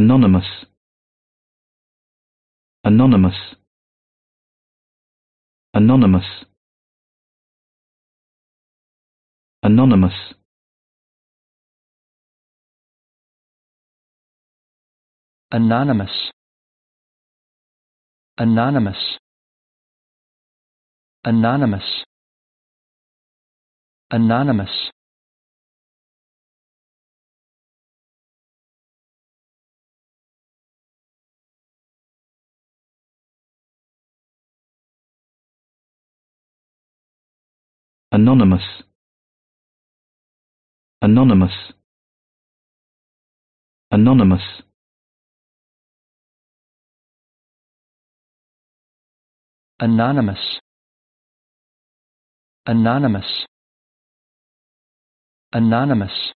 Anonymous Anonymous Anonymous Anonymous Anonymous Anonymous Anonymous Anonymous anonymous anonymous anonymous anonymous anonymous anonymous